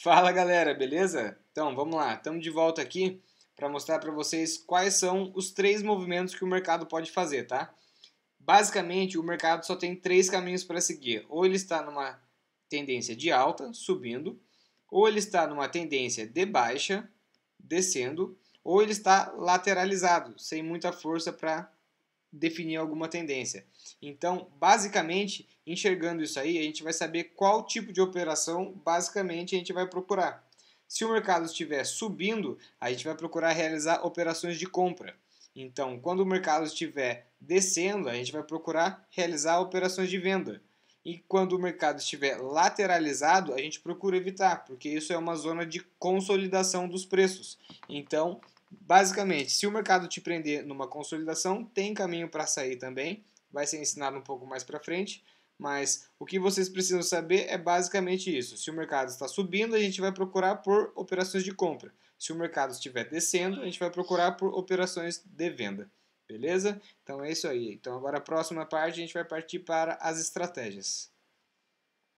Fala galera, beleza? Então vamos lá, estamos de volta aqui para mostrar para vocês quais são os três movimentos que o mercado pode fazer, tá? Basicamente, o mercado só tem três caminhos para seguir: ou ele está numa tendência de alta, subindo, ou ele está numa tendência de baixa, descendo, ou ele está lateralizado, sem muita força para definir alguma tendência. Então, basicamente, enxergando isso aí, a gente vai saber qual tipo de operação basicamente a gente vai procurar. Se o mercado estiver subindo, a gente vai procurar realizar operações de compra. Então, quando o mercado estiver descendo, a gente vai procurar realizar operações de venda. E quando o mercado estiver lateralizado, a gente procura evitar, porque isso é uma zona de consolidação dos preços. Então, basicamente, se o mercado te prender numa consolidação, tem caminho para sair também, vai ser ensinado um pouco mais para frente, mas o que vocês precisam saber é basicamente isso. Se o mercado está subindo, a gente vai procurar por operações de compra. Se o mercado estiver descendo, a gente vai procurar por operações de venda. Beleza? Então é isso aí. Então agora a próxima parte a gente vai partir para as estratégias.